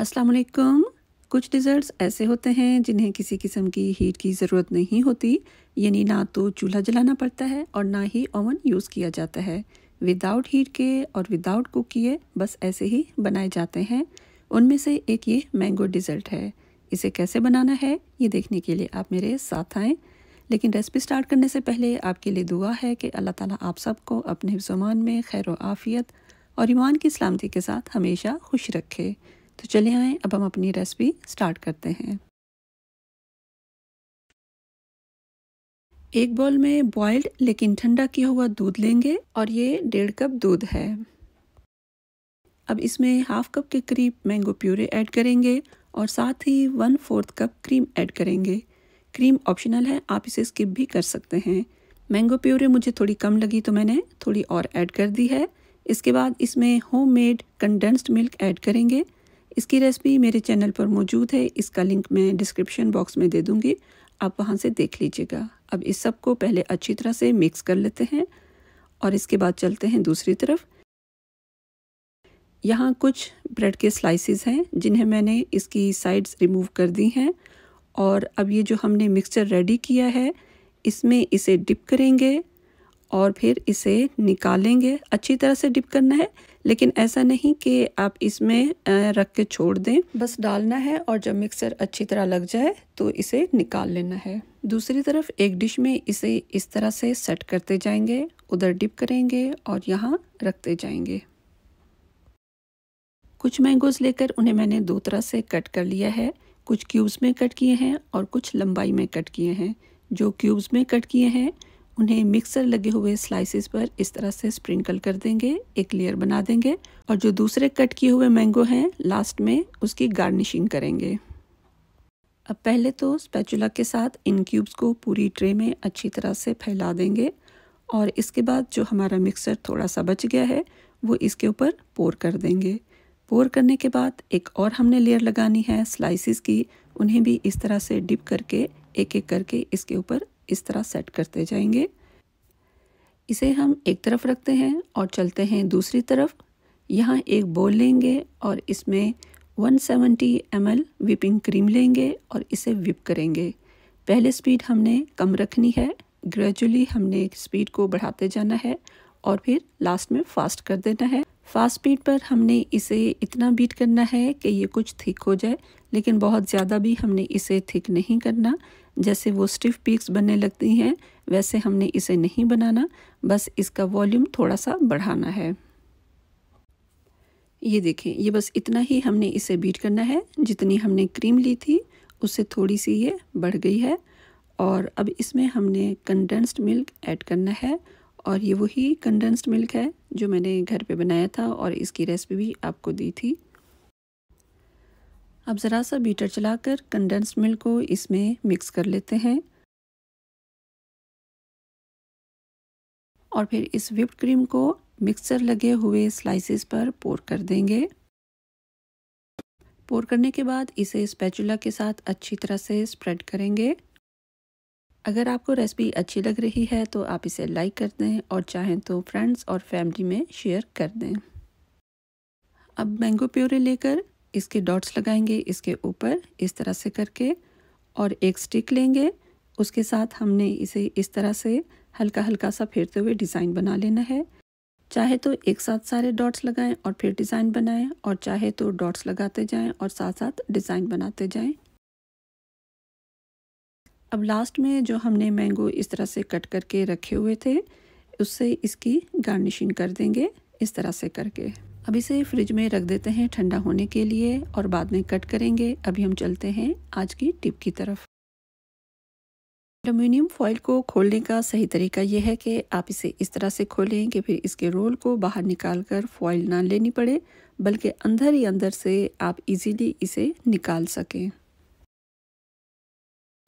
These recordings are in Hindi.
अस्सलाम वालेकुम कुछ डिज़र्ट्स ऐसे होते हैं जिन्हें किसी किस्म की हीट की ज़रूरत नहीं होती यानी ना तो चूल्हा जलाना पड़ता है और ना ही ओवन यूज़ किया जाता है विदाउट हीट के और विदाउट कुक किए बस ऐसे ही बनाए जाते हैं उनमें से एक ये मैंगो डिज़र्ट है इसे कैसे बनाना है ये देखने के लिए आप मेरे साथ आएँ लेकिन रेसिपी स्टार्ट करने से पहले आपके लिए दुआ है कि अल्लाह ताला आप सबको अपने हिफ्जमान में खैर आफियत और ईमान की सलामती के साथ हमेशा खुश रखे तो चले आएँ अब हम अपनी रेसिपी स्टार्ट करते हैं एक बॉल में बॉइल्ड लेकिन ठंडा किया हुआ दूध लेंगे और ये डेढ़ कप दूध है अब इसमें हाफ कप के करीब मैंगो प्यूरे ऐड करेंगे और साथ ही one fourth cup cream add करेंगे क्रीम ऑप्शनल है आप इसे स्किप भी कर सकते हैं मैंगो प्यूरे मुझे थोड़ी कम लगी तो मैंने थोड़ी और ऐड कर दी है इसके बाद इसमें होममेड कंडेंस्ड मिल्क ऐड करेंगे इसकी रेसिपी मेरे चैनल पर मौजूद है इसका लिंक मैं डिस्क्रिप्शन बॉक्स में दे दूँगी आप वहाँ से देख लीजिएगा अब इस सब को पहले अच्छी तरह से मिक्स कर लेते हैं और इसके बाद चलते हैं दूसरी तरफ यहाँ कुछ ब्रेड के स्लाइसिस हैं जिन्हें मैंने इसकी साइड्स रिमूव कर दी हैं और अब ये जो हमने मिक्सचर रेडी किया है इसमें इसे डिप करेंगे और फिर इसे निकालेंगे अच्छी तरह से डिप करना है लेकिन ऐसा नहीं कि आप इसमें रख के छोड़ दें बस डालना है और जब मिक्सर अच्छी तरह लग जाए तो इसे निकाल लेना है दूसरी तरफ एक डिश में इसे इस तरह से सेट करते जाएंगे उधर डिप करेंगे और यहाँ रखते जाएंगे कुछ मैंगोज़ लेकर उन्हें मैंने दो तरह से कट कर लिया है कुछ क्यूब्स में कट किए हैं और कुछ लंबाई में कट किए हैं जो क्यूब्स में कट किए हैं उन्हें मिक्सर लगे हुए स्लाइसिस पर इस तरह से स्प्रिंकल कर देंगे एक लेयर बना देंगे और जो दूसरे कट किए हुए मैंगो हैं लास्ट में उसकी गार्निशिंग करेंगे अब पहले तो स्पैचुला के साथ इन क्यूब्स को पूरी ट्रे में अच्छी तरह से फैला देंगे और इसके बाद जो हमारा मिक्सर थोड़ा सा बच गया है वो इसके ऊपर पोर कर देंगे पोर करने के बाद एक और हमने लेयर लगानी है स्लाइसिस की उन्हें भी इस तरह से डिप करके एक एक करके इसके ऊपर इस तरह सेट करते जाएंगे इसे हम एक तरफ रखते हैं और चलते हैं दूसरी तरफ यहाँ एक बोल लेंगे और इसमें 170 सेवेंटी विपिंग क्रीम लेंगे और इसे विप करेंगे पहले स्पीड हमने कम रखनी है ग्रेजुअली हमने स्पीड को बढ़ाते जाना है और फिर लास्ट में फास्ट कर देना है फास्ट बीट पर हमने इसे इतना बीट करना है कि ये कुछ थिक हो जाए लेकिन बहुत ज़्यादा भी हमने इसे थिक नहीं करना जैसे वो स्टिफ पीक्स बनने लगती हैं वैसे हमने इसे नहीं बनाना बस इसका वॉल्यूम थोड़ा सा बढ़ाना है ये देखें ये बस इतना ही हमने इसे बीट करना है जितनी हमने क्रीम ली थी उससे थोड़ी सी ये बढ़ गई है और अब इसमें हमने कंडेंस्ड मिल्क ऐड करना है और ये वही कंडेंस्ड मिल्क है जो मैंने घर पे बनाया था और इसकी रेसिपी भी आपको दी थी अब ज़रा सा बीटर चलाकर कंडेंस्ड मिल्क को इसमें मिक्स कर लेते हैं और फिर इस विप्ड क्रीम को मिक्सर लगे हुए स्लाइसेस पर पोर कर देंगे पोर करने के बाद इसे स्पैचुला के साथ अच्छी तरह से स्प्रेड करेंगे अगर आपको रेसिपी अच्छी लग रही है तो आप इसे लाइक कर दें और चाहें तो फ्रेंड्स और फैमिली में शेयर कर दें अब मैंगो प्योरे लेकर इसके डॉट्स लगाएंगे इसके ऊपर इस तरह से करके और एक स्टिक लेंगे उसके साथ हमने इसे इस तरह से हल्का हल्का सा फेरते हुए डिज़ाइन बना लेना है चाहे तो एक साथ सारे डॉट्स लगाएं और फिर डिज़ाइन बनाएं और चाहे तो डॉट्स लगाते जाएं और साथ साथ डिज़ाइन बनाते जाएं अब लास्ट में जो हमने मैंगो इस तरह से कट करके रखे हुए थे उससे इसकी गार्निशिंग कर देंगे इस तरह से करके अब इसे फ्रिज में रख देते हैं ठंडा होने के लिए और बाद में कट करेंगे अभी हम चलते हैं आज की टिप की तरफ एलुमिनियम फॉइल को खोलने का सही तरीका यह है कि आप इसे इस तरह से खोलें कि फिर इसके रोल को बाहर निकाल कर फॉइल ना लेनी पड़े बल्कि अंदर ही अंदर से आप इजीली इसे निकाल सकें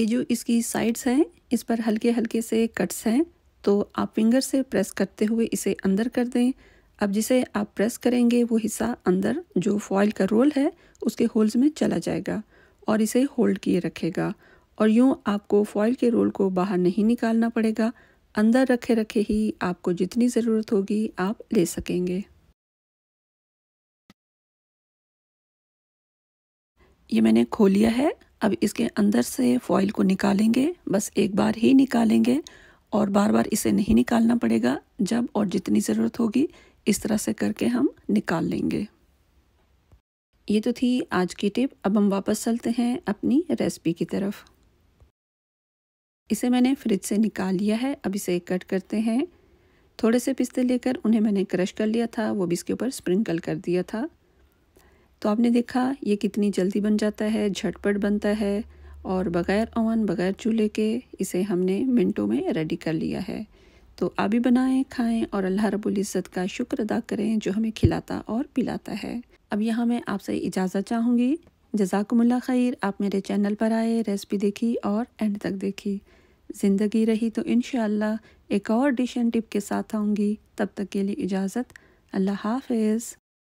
ये जो इसकी साइड्स हैं इस पर हल्के हल्के से कट्स हैं तो आप फिंगर से प्रेस करते हुए इसे अंदर कर दें अब जिसे आप प्रेस करेंगे वो हिस्सा अंदर जो फॉइल का रोल है उसके होल्स में चला जाएगा और इसे होल्ड किए रखेगा और यूँ आपको फॉइल के रोल को बाहर नहीं निकालना पड़ेगा अंदर रखे रखे ही आपको जितनी ज़रूरत होगी आप ले सकेंगे ये मैंने खोल लिया है अब इसके अंदर से फॉइल को निकालेंगे बस एक बार ही निकालेंगे और बार बार इसे नहीं निकालना पड़ेगा जब और जितनी ज़रूरत होगी इस तरह से करके हम निकाल लेंगे ये तो थी आज की टिप अब हम वापस चलते हैं अपनी रेसिपी की तरफ इसे मैंने फ्रिज से निकाल लिया है अब इसे कट करते हैं थोड़े से पिस्ते लेकर उन्हें मैंने क्रश कर लिया था वो भी इसके ऊपर स्प्रिंकल कर दिया था तो आपने देखा ये कितनी जल्दी बन जाता है झटपट बनता है और बग़ैर ओवन बग़ैर चूल्हे के इसे हमने मिनटों में रेडी कर लिया है तो आप भी बनाएं खाएं और अल्लाह रब्बुल इज़्ज़त का शुक्र अदा करें जो हमें खिलाता और पिलाता है अब यहाँ मैं आपसे इजाज़त चाहूँगी जजाकमल्ला खैर आप मेरे चैनल पर आए रेसिपी देखी और एंड तक देखी ज़िंदगी रही तो इन एक और डिश एंड टिप के साथ आऊँगी तब तक के लिए इजाज़त अल्लाह हाफिज़